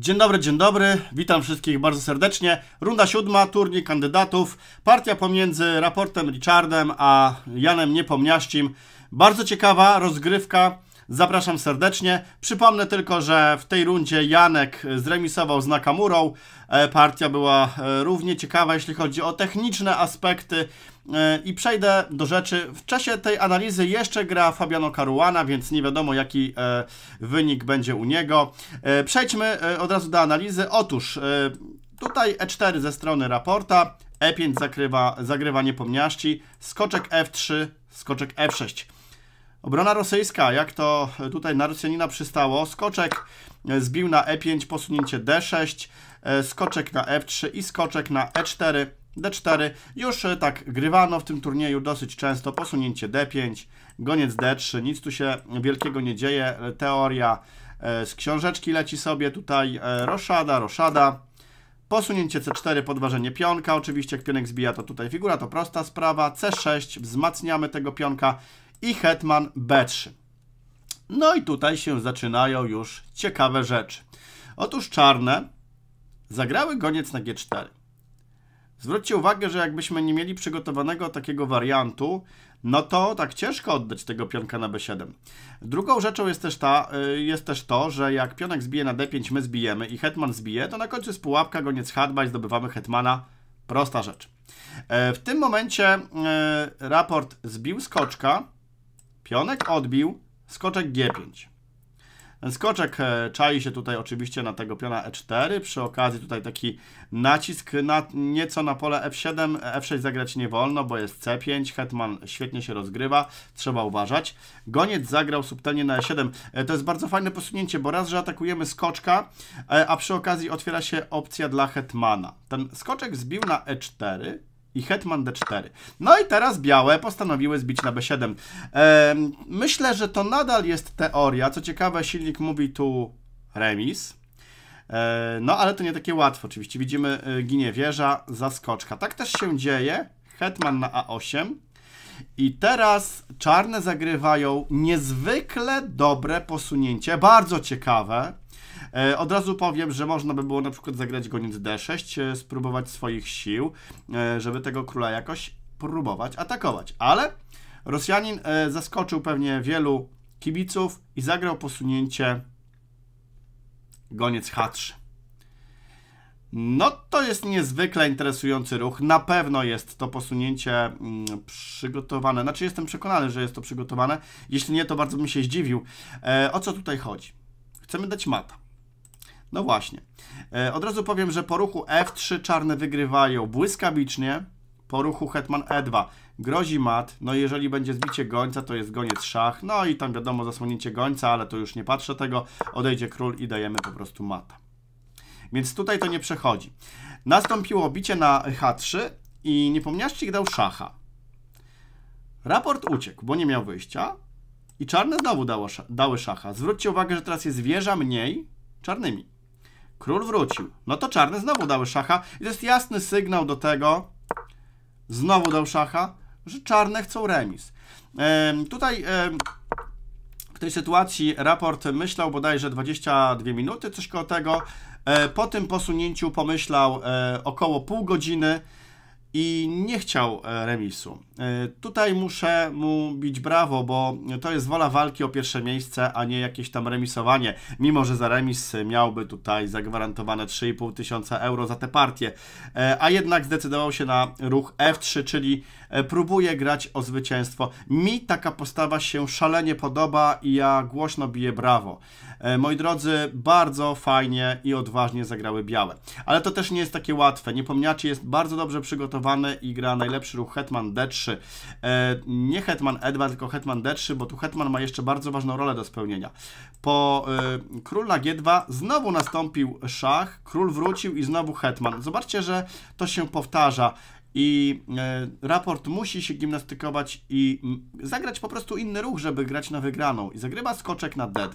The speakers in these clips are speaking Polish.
Dzień dobry, dzień dobry. Witam wszystkich bardzo serdecznie. Runda siódma, turniej kandydatów. Partia pomiędzy raportem Richardem a Janem Niepomniaścim. Bardzo ciekawa rozgrywka. Zapraszam serdecznie. Przypomnę tylko, że w tej rundzie Janek zremisował z Nakamurą. E, partia była e, równie ciekawa, jeśli chodzi o techniczne aspekty. E, I przejdę do rzeczy. W czasie tej analizy jeszcze gra Fabiano Caruana, więc nie wiadomo jaki wynik będzie u niego. Przejdźmy od razu do analizy. Otóż tutaj E4 ze strony raporta, E5 zakrywa, zagrywa niepomniaści, skoczek F3, skoczek F6. Obrona rosyjska, jak to tutaj na Rosjanina przystało, skoczek zbił na E5, posunięcie D6, e, skoczek na F3 i skoczek na E4, D4. Już e, tak grywano w tym turnieju dosyć często, posunięcie D5, goniec D3, nic tu się wielkiego nie dzieje, e, teoria z książeczki leci sobie tutaj roszada, roszada, Posunięcie C4, podważenie pionka, oczywiście jak pionek zbija to tutaj figura, to prosta sprawa. C6, wzmacniamy tego pionka i hetman b3. No i tutaj się zaczynają już ciekawe rzeczy. Otóż czarne zagrały goniec na g4. Zwróćcie uwagę, że jakbyśmy nie mieli przygotowanego takiego wariantu, no to tak ciężko oddać tego pionka na b7. Drugą rzeczą jest też, ta, y, jest też to, że jak pionek zbije na d5, my zbijemy i hetman zbije, to na końcu jest pułapka, goniec hadba i zdobywamy hetmana. Prosta rzecz. E, w tym momencie e, raport zbił skoczka, Pionek odbił, skoczek G5. Ten skoczek e, czai się tutaj oczywiście na tego piona E4. Przy okazji tutaj taki nacisk na, nieco na pole F7. F6 zagrać nie wolno, bo jest C5. Hetman świetnie się rozgrywa. Trzeba uważać. Goniec zagrał subtelnie na E7. E, to jest bardzo fajne posunięcie, bo raz, że atakujemy skoczka, e, a przy okazji otwiera się opcja dla Hetmana. Ten skoczek zbił na E4 i hetman d4. No i teraz białe postanowiły zbić na b7. myślę, że to nadal jest teoria. Co ciekawe, silnik mówi tu remis. E, no, ale to nie takie łatwe. Oczywiście widzimy, e, ginie wieża, zaskoczka. Tak też się dzieje. Hetman na a8. I teraz czarne zagrywają niezwykle dobre posunięcie, bardzo ciekawe E, od razu powiem, że można by było na przykład zagrać goniec D6, e, spróbować swoich sił, e, żeby tego króla jakoś próbować atakować. Ale Rosjanin zaskoczył pewnie wielu kibiców i zagrał posunięcie goniec H3. Tak. No to jest niezwykle interesujący ruch. Na pewno jest to posunięcie mm, przygotowane. Znaczy jestem przekonany, że jest to przygotowane. Jeśli nie, to bardzo bym się zdziwił. o co tutaj chodzi? Chcemy dać mata. No właśnie. E, od razu powiem, że po ruchu F3 czarne wygrywają błyskawicznie, po ruchu hetman E2 grozi mat, no jeżeli będzie zbicie gońca, to jest goniec szach, no i tam wiadomo zasłonięcie gońca, ale to już nie patrzę tego, odejdzie król i dajemy po prostu mata. Więc tutaj to nie przechodzi. Nastąpiło bicie na H3 i niepomniaszczyk dał szacha. Raport uciekł, bo nie miał wyjścia i czarne znowu dało, dały szacha. Zwróćcie uwagę, że teraz jest wieża mniej czarnymi. Król wrócił. No to czarne znowu dały szacha. I to jest jasny sygnał do tego, znowu dał szacha, że czarne chcą remis. tutaj w tej sytuacji raport myślał bodajże 22 minuty, coś koło tego. E, po tym posunięciu pomyślał e, około pół godziny i nie chciał e, remisu. E, tutaj muszę mu bić brawo, bo to jest wola walki o pierwsze miejsce, a nie jakieś tam remisowanie. Mimo, że za remis miałby tutaj zagwarantowane 3,5 tysiąca euro za tę partię, e, a jednak zdecydował się na ruch F3, czyli próbuje grać o zwycięstwo. Mi taka postawa się szalenie podoba i ja głośno biję brawo. Moi drodzy, bardzo fajnie i odważnie zagrały białe. Ale to też nie jest takie łatwe. Niepomniaczy jest bardzo dobrze przygotowany i gra najlepszy ruch Hetman D3. E, nie Hetman E2, tylko Hetman D3, bo tu Hetman ma jeszcze bardzo ważną rolę do spełnienia. Po e, król na G2 znowu nastąpił szach, król wrócił i znowu Hetman. Zobaczcie, że to się powtarza i e, raport musi się gimnastykować i zagrać po prostu inny ruch, żeby grać na wygraną. I zagrywa skoczek na D2,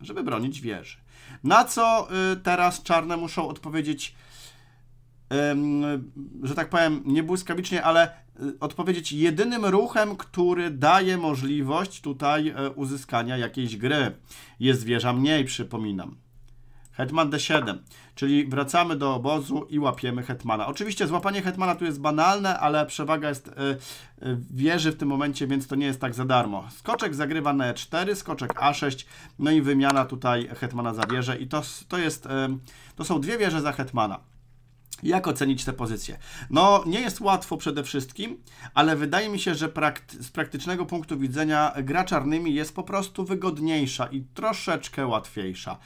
żeby bronić wieży. Na co teraz czarne muszą odpowiedzieć że tak powiem, nie błyskawicznie, ale e, odpowiedzieć jedynym ruchem, który daje możliwość tutaj e, uzyskania jakiejś gry. Jest wieża mniej, przypominam. Hetman D7, czyli wracamy do obozu i łapiemy Hetmana. Oczywiście złapanie Hetmana tu jest banalne, ale przewaga jest e, wieży w tym momencie, więc to nie jest tak za darmo. Skoczek zagrywa na E4, skoczek A6, no i wymiana tutaj Hetmana za wieżę i to, to, jest, to są dwie wieże za Hetmana. Jak ocenić te pozycje? No, nie jest łatwo przede wszystkim, ale wydaje mi się, że prakty z praktycznego punktu widzenia gra czarnymi jest po prostu wygodniejsza i troszeczkę łatwiejsza.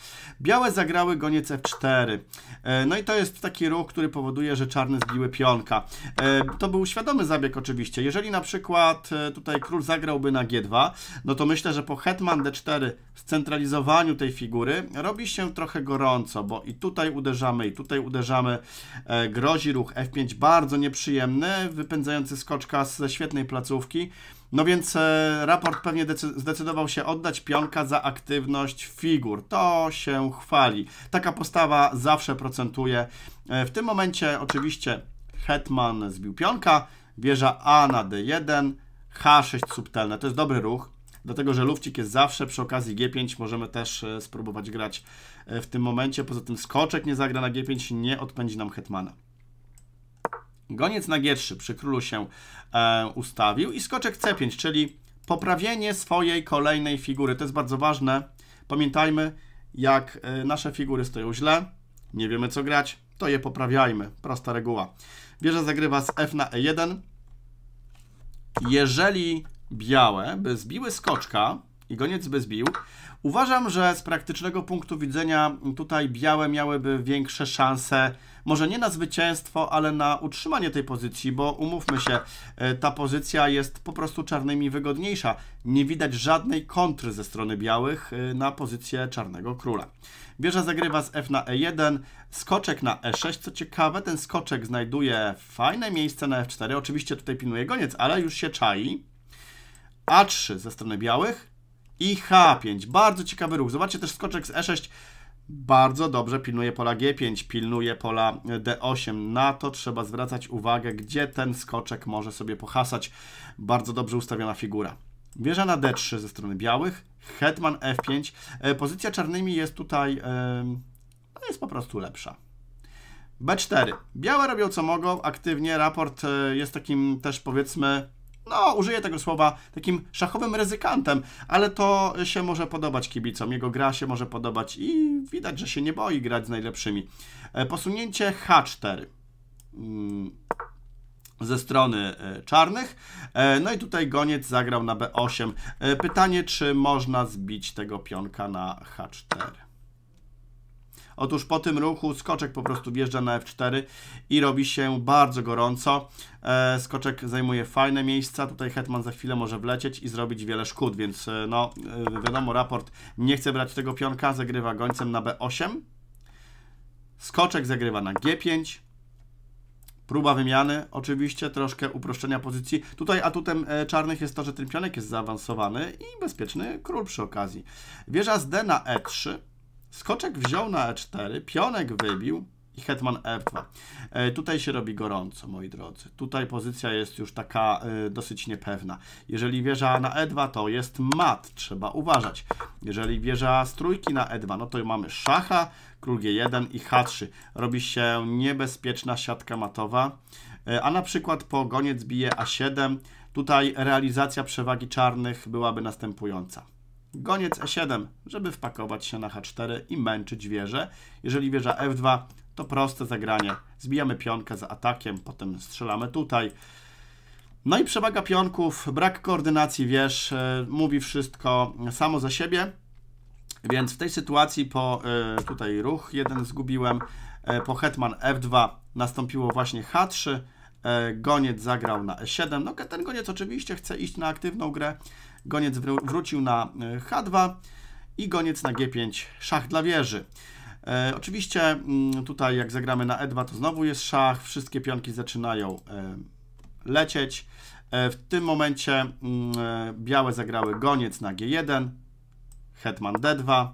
Białe zagrały goniec F4. E, no i to jest taki ruch, który powoduje, że czarne zbiły pionka. E, to był świadomy zabieg oczywiście. Jeżeli na przykład e, tutaj król zagrałby na G2, no to myślę, że po hetman D4 centralizowaniu tej figury robi się trochę gorąco, bo i tutaj uderzamy, i tutaj uderzamy. E, grozi ruch F5 bardzo nieprzyjemny, wypędzający skoczka ze świetnej placówki. No więc e, raport pewnie zdecydował się oddać pionka za aktywność figur. To się chwali. Taka postawa zawsze procentuje. E, w tym momencie oczywiście hetman zbił pionka, wieża A na D1, H6 subtelne. To jest dobry ruch dlatego że lufcik jest zawsze, przy okazji G5 możemy też e, spróbować grać e, w tym momencie. Poza tym skoczek nie zagra na G5, nie odpędzi nam hetmana. Goniec na G3 przy królu się e, ustawił i skoczek C5, czyli poprawienie swojej kolejnej figury. To jest bardzo ważne. Pamiętajmy, jak e, nasze figury stoją źle, nie wiemy co grać, to je poprawiajmy. Prosta reguła. Wieża zagrywa z F na E1. Jeżeli białe by zbiły skoczka i goniec by zbił. Uważam, że z praktycznego punktu widzenia tutaj białe miałyby większe szanse, może nie na zwycięstwo, ale na utrzymanie tej pozycji, bo umówmy się, e, ta pozycja jest po prostu czarnymi wygodniejsza. Nie widać żadnej kontry ze strony białych e, na pozycję czarnego króla. Wieża zagrywa z F na E1, skoczek na E6, co ciekawe, ten skoczek znajduje fajne miejsce na F4, oczywiście tutaj pilnuje goniec, ale już się czai. A3 ze strony białych i H5. Bardzo ciekawy ruch. Zobaczcie też skoczek z E6 bardzo dobrze pilnuje pola G5, pilnuje pola D8. Na to trzeba zwracać uwagę, gdzie ten skoczek może sobie pohasać. Bardzo dobrze ustawiona figura. Wieża na D3 ze strony białych, hetman F5. E, pozycja czarnymi jest tutaj, e, no jest po prostu lepsza. B4. Białe robią co mogą, aktywnie. Raport e, jest takim też powiedzmy no, użyję tego słowa, takim szachowym ryzykantem, ale to się może podobać kibicom, jego gra się może podobać i widać, że się nie boi grać z najlepszymi. E, posunięcie H4 mm, ze strony e, czarnych. E, no i tutaj goniec zagrał na B8. Pytanie, czy można zbić tego pionka na H4. Otóż po tym ruchu skoczek po prostu wjeżdża na F4 i robi się bardzo gorąco. E, skoczek zajmuje fajne miejsca, tutaj Hetman za chwilę może wlecieć i zrobić wiele szkód, więc e, no e, wiadomo, raport nie chce brać tego pionka, zagrywa gońcem na B8. Skoczek zagrywa na G5, próba wymiany, oczywiście troszkę uproszczenia pozycji. Tutaj atutem czarnych jest to, że ten pionek jest zaawansowany i bezpieczny król przy okazji. Wieża z D na E3 Skoczek wziął na e4, pionek wybił i hetman f2. E e, tutaj się robi gorąco, moi drodzy. Tutaj pozycja jest już taka e, dosyć niepewna. Jeżeli wieża na e2, to jest mat, trzeba uważać. Jeżeli wieża z trójki na e2, no to mamy szacha, król g1 i h3. Robi się niebezpieczna siatka matowa. a na przykład po goniec bije a7. Tutaj realizacja przewagi czarnych byłaby następująca goniec e7, żeby wpakować się na h4 i męczyć wieżę. Jeżeli wieża f2, to proste zagranie. Zbijamy pionkę z atakiem, potem strzelamy tutaj. No i przewaga pionków, brak koordynacji wież, e, mówi wszystko samo za siebie. Więc w tej sytuacji po e, tutaj ruch jeden zgubiłem, e, po hetman f2 nastąpiło właśnie h3, E, goniec zagrał na E7. No ten goniec oczywiście chce iść na aktywną grę. Goniec wrócił na e, H2 i goniec na G5. Szach dla wieży. E, oczywiście mm, tutaj jak zagramy na E2 to znowu jest szach. Wszystkie pionki zaczynają lecieć. w tym momencie mm, białe zagrały goniec na G1, hetman D2,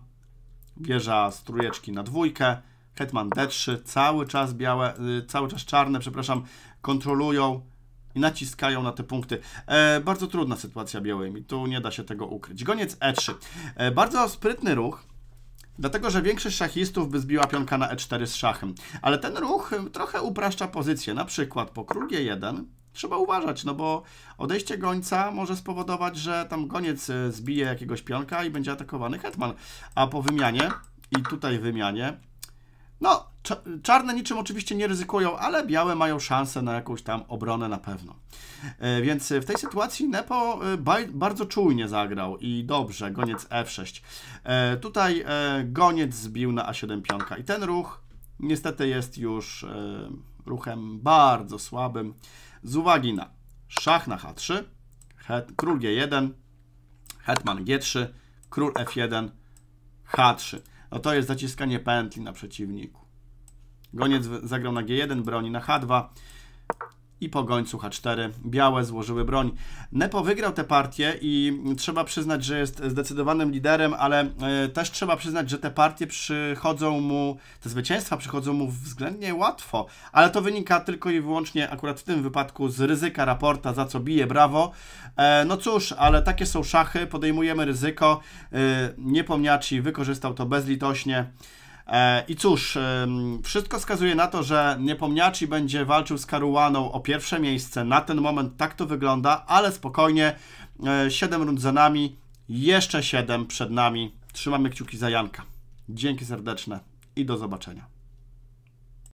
wieża strujeczki na dwójkę, Hetman D3, cały czas białe, y, cały czas czarne, przepraszam, kontrolują i naciskają na te punkty. E, bardzo trudna sytuacja białymi, tu nie da się tego ukryć. Goniec E3. E, bardzo sprytny ruch, Dlatego, że większość szachistów by zbiła pionka na e4 z szachem. Ale ten ruch y, trochę upraszcza pozycję. Na przykład po król g1 trzeba uważać, no bo odejście gońca może spowodować, że tam goniec y, zbije jakiegoś pionka i będzie atakowany hetman. A po wymianie i tutaj wymianie no, czarne niczym oczywiście nie ryzykują, ale białe mają szansę na jakąś tam obronę na pewno. E, więc e, w tej sytuacji Nepo e, bardzo czujnie zagrał i dobrze, goniec F6. Tutaj goniec zbił na A7 pionka i ten ruch niestety jest już ruchem bardzo słabym z uwagi na szach na H3, het, król G1, hetman G3, król F1, H3. No to jest zaciskanie pętli na przeciwniku. Goniec zagrał na G1, broni na H2 i gońcu H4. Białe złożyły broń. Nepo wygrał tę partię i trzeba przyznać, że jest zdecydowanym liderem, ale e, też trzeba przyznać, że te partie przychodzą mu, te zwycięstwa przychodzą mu względnie łatwo, ale to wynika tylko i wyłącznie akurat w tym wypadku z ryzyka raporta, za co bije brawo. E, no cóż, ale takie są szachy, podejmujemy ryzyko. E, Niepomniaci wykorzystał to bezlitośnie. E, I cóż, wszystko wskazuje na to, że Niepomniaci będzie walczył z Karuaną o pierwsze miejsce. Na ten moment tak to wygląda, ale spokojnie. 7 e, rund za nami, jeszcze 7 przed nami. Trzymamy kciuki za Janka. Dzięki serdeczne i do zobaczenia.